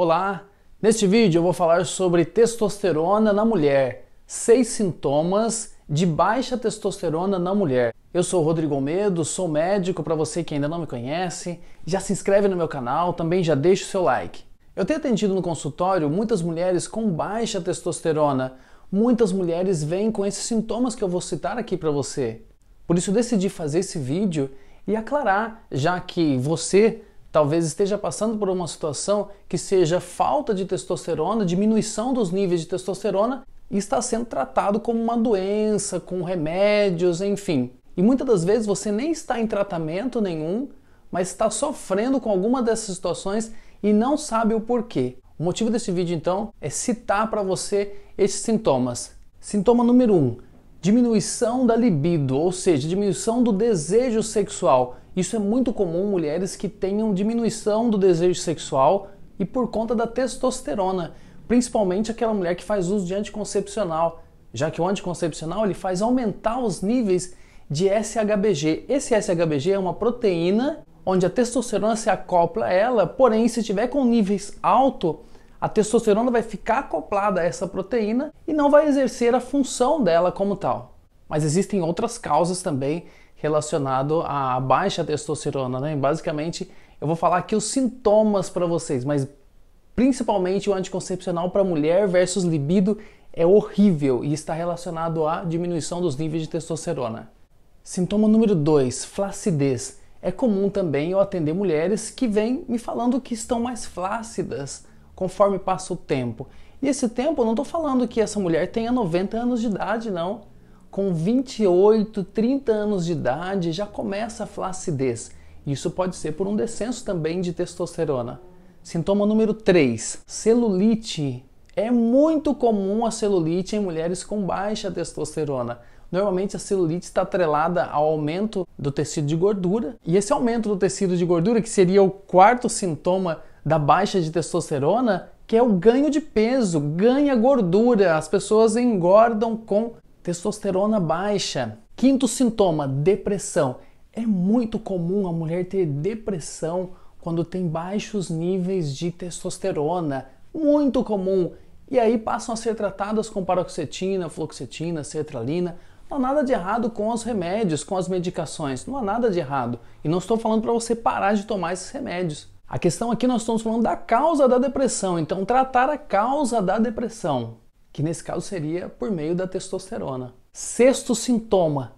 Olá! Neste vídeo eu vou falar sobre testosterona na mulher, seis sintomas de baixa testosterona na mulher. Eu sou Rodrigo Almeida, sou médico, para você que ainda não me conhece, já se inscreve no meu canal, também já deixa o seu like. Eu tenho atendido no consultório muitas mulheres com baixa testosterona. Muitas mulheres vêm com esses sintomas que eu vou citar aqui para você. Por isso decidi fazer esse vídeo e aclarar, já que você talvez esteja passando por uma situação que seja falta de testosterona, diminuição dos níveis de testosterona e está sendo tratado como uma doença, com remédios, enfim. E muitas das vezes você nem está em tratamento nenhum, mas está sofrendo com alguma dessas situações e não sabe o porquê. O motivo desse vídeo então é citar para você esses sintomas. Sintoma número 1: um, diminuição da libido, ou seja, diminuição do desejo sexual. Isso é muito comum em mulheres que tenham diminuição do desejo sexual e por conta da testosterona, principalmente aquela mulher que faz uso de anticoncepcional, já que o anticoncepcional ele faz aumentar os níveis de SHBG. Esse SHBG é uma proteína onde a testosterona se acopla a ela, porém se tiver com níveis alto, a testosterona vai ficar acoplada a essa proteína e não vai exercer a função dela como tal. Mas existem outras causas também relacionado à baixa testosterona, né? Basicamente, eu vou falar aqui os sintomas para vocês, mas principalmente o anticoncepcional para mulher versus libido é horrível e está relacionado à diminuição dos níveis de testosterona. Sintoma número 2, flacidez. É comum também eu atender mulheres que vêm me falando que estão mais flácidas conforme passa o tempo. E esse tempo, eu não estou falando que essa mulher tenha 90 anos de idade, não com 28, 30 anos de idade já começa a flacidez. Isso pode ser por um descenso também de testosterona. Sintoma número 3: celulite. É muito comum a celulite em mulheres com baixa testosterona. Normalmente a celulite está atrelada ao aumento do tecido de gordura, e esse aumento do tecido de gordura, que seria o quarto sintoma da baixa de testosterona, que é o ganho de peso, ganha gordura. As pessoas engordam com testosterona baixa. Quinto sintoma, depressão. É muito comum a mulher ter depressão quando tem baixos níveis de testosterona. Muito comum. E aí passam a ser tratadas com paroxetina, fluoxetina, sertralina. Não há nada de errado com os remédios, com as medicações. Não há nada de errado. E não estou falando para você parar de tomar esses remédios. A questão aqui nós estamos falando da causa da depressão, então tratar a causa da depressão que nesse caso seria por meio da testosterona. Sexto sintoma: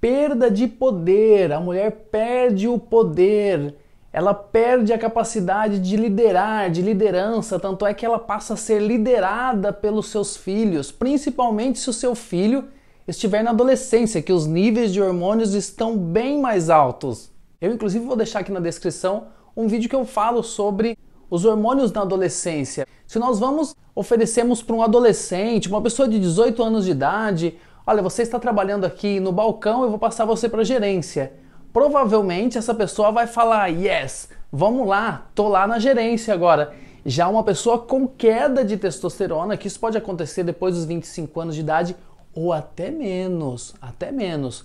perda de poder. A mulher perde o poder. Ela perde a capacidade de liderar, de liderança, tanto é que ela passa a ser liderada pelos seus filhos, principalmente se o seu filho estiver na adolescência, que os níveis de hormônios estão bem mais altos. Eu inclusive vou deixar aqui na descrição um vídeo que eu falo sobre os hormônios na adolescência. Se nós vamos oferecemos para um adolescente, uma pessoa de 18 anos de idade, olha, você está trabalhando aqui no balcão, eu vou passar você para gerência. Provavelmente essa pessoa vai falar: "Yes, vamos lá, tô lá na gerência agora". Já uma pessoa com queda de testosterona, que isso pode acontecer depois dos 25 anos de idade ou até menos, até menos.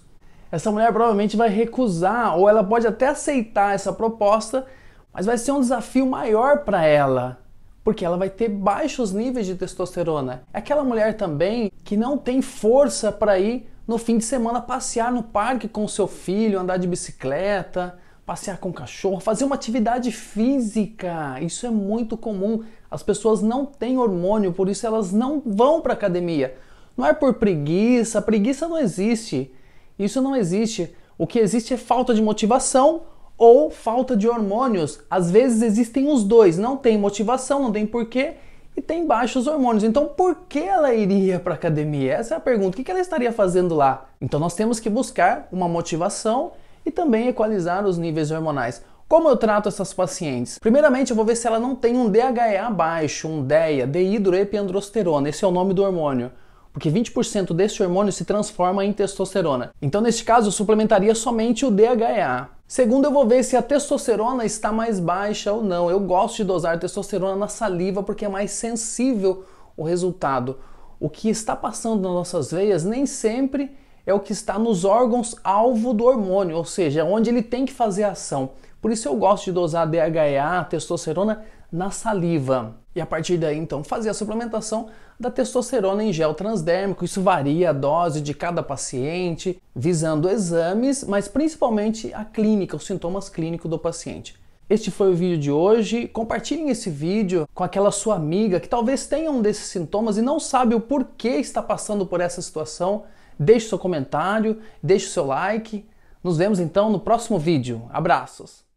Essa mulher provavelmente vai recusar ou ela pode até aceitar essa proposta, mas vai ser um desafio maior para ela, porque ela vai ter baixos níveis de testosterona. É aquela mulher também que não tem força para ir no fim de semana passear no parque com seu filho, andar de bicicleta, passear com o cachorro, fazer uma atividade física. Isso é muito comum. As pessoas não têm hormônio, por isso elas não vão para academia. Não é por preguiça, preguiça não existe. Isso não existe. O que existe é falta de motivação ou falta de hormônios. Às vezes existem os dois, não tem motivação, não tem porquê e tem baixos hormônios. Então, por que ela iria para academia? Essa é a pergunta. O que ela estaria fazendo lá? Então, nós temos que buscar uma motivação e também equalizar os níveis hormonais. Como eu trato essas pacientes? Primeiramente, eu vou ver se ela não tem um DHEA baixo, um DEA, dihidroepiandrosterona. Esse é o nome do hormônio porque 20% desse hormônio se transforma em testosterona. Então, neste caso, eu suplementaria somente o DHEA. Segundo, eu vou ver se a testosterona está mais baixa ou não. Eu gosto de dosar testosterona na saliva porque é mais sensível o resultado. O que está passando nas nossas veias nem sempre é o que está nos órgãos alvo do hormônio, ou seja, onde ele tem que fazer ação. Por isso eu gosto de dosar DHEA, testosterona na saliva. E a partir daí, então, fazer a suplementação da testosterona em gel transdérmico. Isso varia a dose de cada paciente, visando exames, mas principalmente a clínica, os sintomas clínicos do paciente. Este foi o vídeo de hoje. Compartilhem esse vídeo com aquela sua amiga que talvez tenha um desses sintomas e não sabe o porquê está passando por essa situação. Deixe seu comentário, deixe seu like. Nos vemos então no próximo vídeo. Abraços!